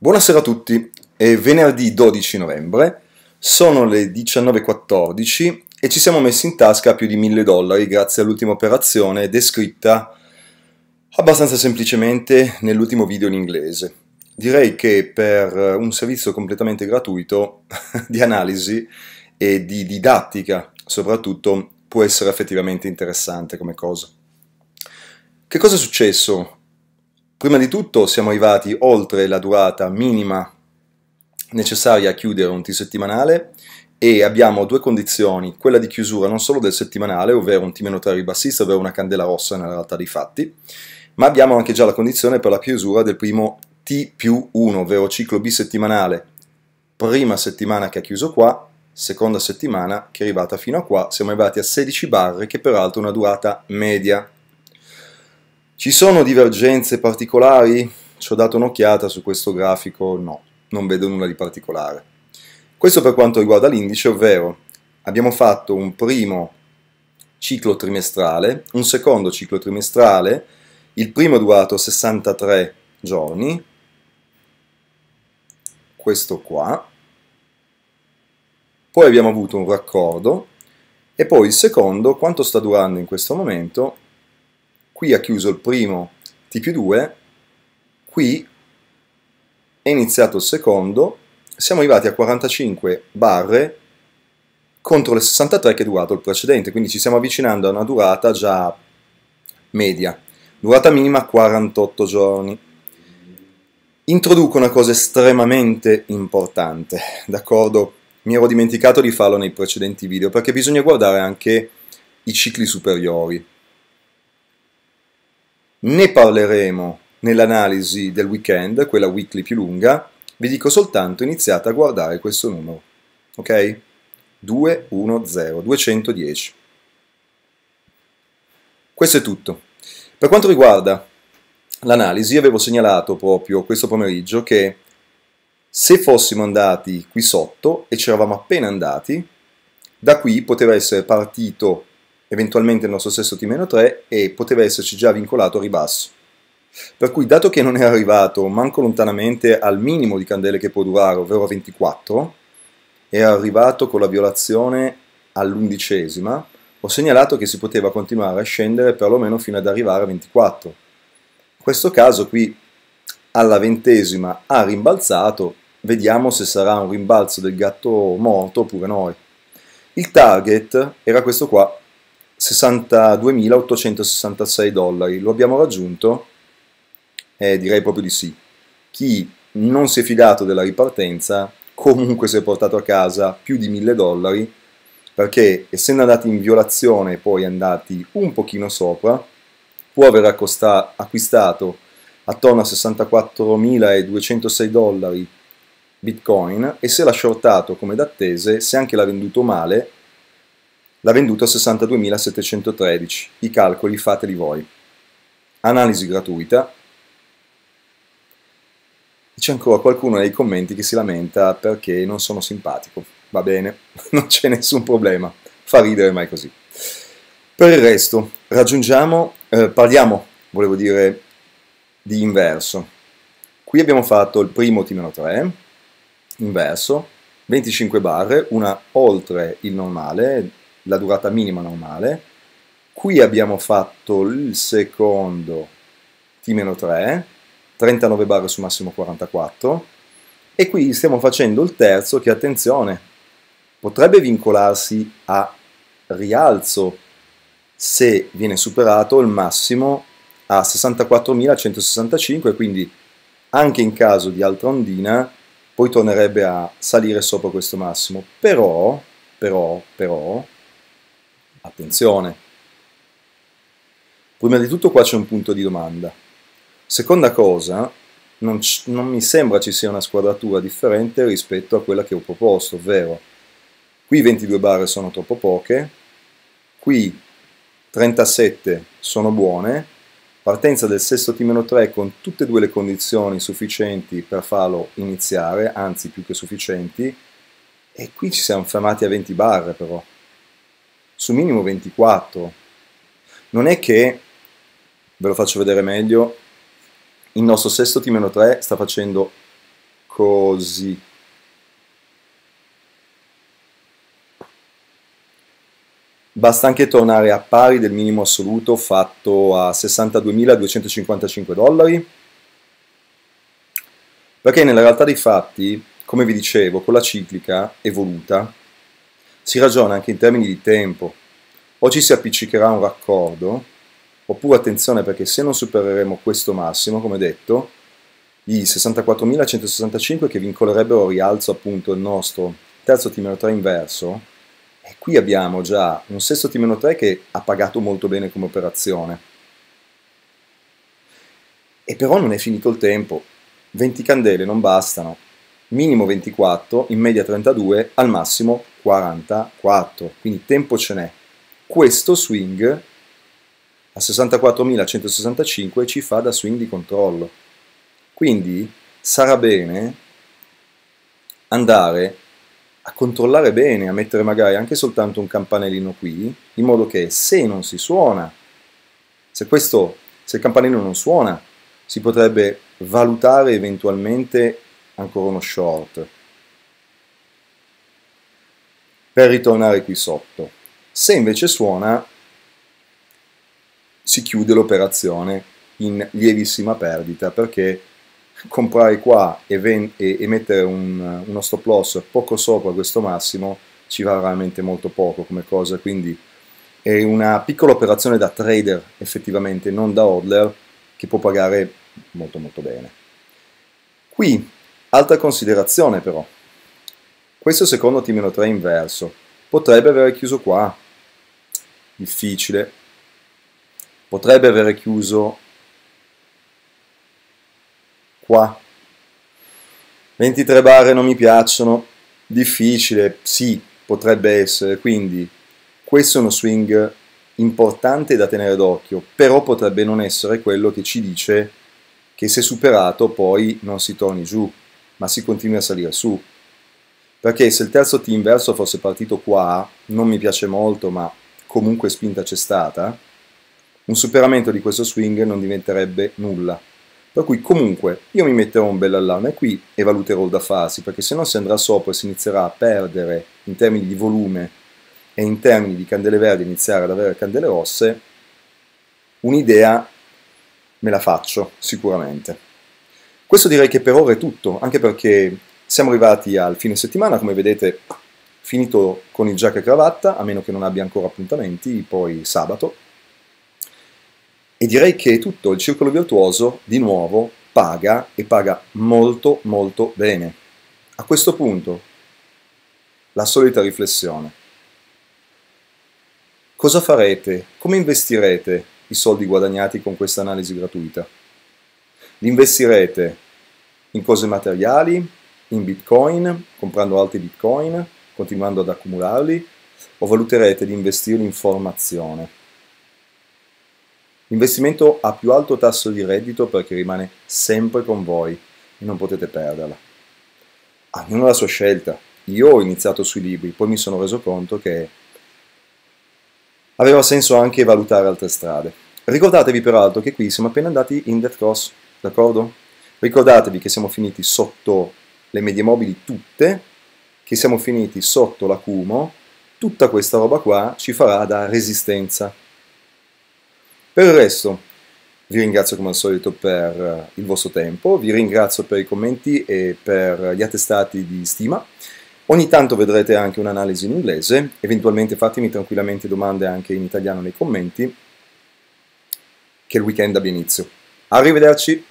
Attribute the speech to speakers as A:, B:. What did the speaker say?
A: Buonasera a tutti, è venerdì 12 novembre, sono le 19.14 e ci siamo messi in tasca più di 1000 dollari grazie all'ultima operazione descritta abbastanza semplicemente nell'ultimo video in inglese. Direi che per un servizio completamente gratuito di analisi e di didattica soprattutto può essere effettivamente interessante come cosa. Che cosa è successo Prima di tutto siamo arrivati oltre la durata minima necessaria a chiudere un T-settimanale e abbiamo due condizioni, quella di chiusura non solo del settimanale, ovvero un T-3 ribassista, ovvero una candela rossa nella realtà dei fatti, ma abbiamo anche già la condizione per la chiusura del primo T più 1, ovvero ciclo bisettimanale, prima settimana che ha chiuso qua, seconda settimana che è arrivata fino a qua, siamo arrivati a 16 barre che peraltro è una durata media ci sono divergenze particolari? Ci ho dato un'occhiata su questo grafico, no, non vedo nulla di particolare. Questo per quanto riguarda l'indice, ovvero abbiamo fatto un primo ciclo trimestrale, un secondo ciclo trimestrale, il primo è durato 63 giorni, questo qua, poi abbiamo avuto un raccordo e poi il secondo, quanto sta durando in questo momento, qui ha chiuso il primo T più 2, qui è iniziato il secondo, siamo arrivati a 45 barre contro le 63 che è durato il precedente, quindi ci stiamo avvicinando a una durata già media. Durata minima 48 giorni. Introduco una cosa estremamente importante, d'accordo? Mi ero dimenticato di farlo nei precedenti video perché bisogna guardare anche i cicli superiori. Ne parleremo nell'analisi del weekend, quella weekly più lunga. Vi dico soltanto iniziate a guardare questo numero. Ok? 210, 210. Questo è tutto. Per quanto riguarda l'analisi, avevo segnalato proprio questo pomeriggio che se fossimo andati qui sotto, e ci eravamo appena andati, da qui poteva essere partito eventualmente il nostro stesso T-3 e poteva esserci già vincolato a ribasso. Per cui, dato che non è arrivato manco lontanamente al minimo di candele che può durare, ovvero a 24, è arrivato con la violazione all'undicesima, ho segnalato che si poteva continuare a scendere perlomeno fino ad arrivare a 24. In questo caso qui alla ventesima ha rimbalzato, vediamo se sarà un rimbalzo del gatto morto oppure no. Il target era questo qua, 62.866 dollari. Lo abbiamo raggiunto? Eh, direi proprio di sì. Chi non si è fidato della ripartenza comunque si è portato a casa più di 1.000 dollari perché essendo andati in violazione e poi andati un pochino sopra, può aver accosta- acquistato attorno a 64.206 dollari Bitcoin e se l'ha shortato come d'attese, se anche l'ha venduto male, L'ha venduto a 62.713. I calcoli fateli voi. Analisi gratuita. C'è ancora qualcuno nei commenti che si lamenta perché non sono simpatico. Va bene, non c'è nessun problema. Fa ridere mai così. Per il resto, raggiungiamo, eh, parliamo, volevo dire, di inverso. Qui abbiamo fatto il primo T-3, inverso, 25 barre, una oltre il normale, la durata minima normale. Qui abbiamo fatto il secondo T-3, 39 barre su massimo 44, e qui stiamo facendo il terzo che, attenzione, potrebbe vincolarsi a rialzo se viene superato il massimo a 64.165, quindi anche in caso di altra ondina poi tornerebbe a salire sopra questo massimo. Però, però, però, Attenzione! Prima di tutto qua c'è un punto di domanda. Seconda cosa, non, non, mi sembra ci sia una squadratura differente rispetto a quella che ho proposto, ovvero qui 22 barre sono troppo poche, qui 37 sono buone, partenza del sesto T-3 con tutte e due le condizioni sufficienti per farlo iniziare, anzi più che sufficienti, e qui ci siamo fermati a 20 barre però su minimo 24. Non è che, ve lo faccio vedere meglio, il nostro sesto T-3 sta facendo così. Basta anche tornare a pari del minimo assoluto fatto a 62.255 dollari. Perché nella realtà dei fatti, come vi dicevo, con la ciclica evoluta, si ragiona anche in termini di tempo. O ci si appiccicherà un raccordo, oppure attenzione perché se non supereremo questo massimo, come detto, i 64.165 che vincolerebbero il rialzo appunto il nostro terzo T-3 inverso, e qui abbiamo già un sesto T-3 che ha pagato molto bene come operazione. E però non è finito il tempo, 20 candele non bastano, minimo 24, in media 32, al massimo 44, quindi tempo ce n'è. Questo swing a 64.165 ci fa da swing di controllo. Quindi sarà bene andare a controllare bene, a mettere magari anche soltanto un campanellino qui, in modo che se non si suona, se, questo, se il campanellino non suona, si potrebbe valutare eventualmente ancora uno short per ritornare qui sotto. Se invece suona, si chiude l'operazione in lievissima perdita perché comprare qua e, ven- e mettere un, uno stop loss poco sopra questo massimo ci va veramente molto poco come cosa, quindi è una piccola operazione da trader effettivamente, non da hodler, che può pagare molto molto bene. Qui, altra considerazione però, questo secondo T-3 inverso. Potrebbe aver chiuso qua. Difficile. Potrebbe aver chiuso qua. 23 barre non mi piacciono. Difficile, sì, potrebbe essere. Quindi questo è uno swing importante da tenere d'occhio, però potrebbe non essere quello che ci dice che se superato poi non si torni giù, ma si continui a salire su perché se il terzo T inverso fosse partito qua, non mi piace molto, ma comunque spinta c'è stata, un superamento di questo swing non diventerebbe nulla. Per cui comunque io mi metterò un bel allarme qui e valuterò da farsi, perché se no si andrà sopra e si inizierà a perdere in termini di volume e in termini di candele verdi iniziare ad avere candele rosse, un'idea me la faccio sicuramente. Questo direi che per ora è tutto, anche perché siamo arrivati al fine settimana, come vedete finito con il giacca e cravatta, a meno che non abbia ancora appuntamenti, poi sabato. E direi che è tutto, il circolo virtuoso di nuovo paga e paga molto molto bene. A questo punto, la solita riflessione. Cosa farete? Come investirete i soldi guadagnati con questa analisi gratuita? Li investirete in cose materiali, in bitcoin, comprando altri bitcoin, continuando ad accumularli, o valuterete di investirli in formazione. L'investimento ha più alto tasso di reddito perché rimane sempre con voi e non potete perderla. Ognuno ha la sua scelta. Io ho iniziato sui libri, poi mi sono reso conto che aveva senso anche valutare altre strade. Ricordatevi peraltro che qui siamo appena andati in Death Cross, d'accordo? Ricordatevi che siamo finiti sotto le medie mobili tutte, che siamo finiti sotto l'acumo, tutta questa roba qua ci farà da resistenza. Per il resto, vi ringrazio come al solito per eh, il vostro tempo, vi ringrazio per i commenti e per gli attestati di stima. Ogni tanto vedrete anche un'analisi in inglese, eventualmente fatemi tranquillamente domande anche in italiano nei commenti. Che il weekend abbia inizio. Arrivederci!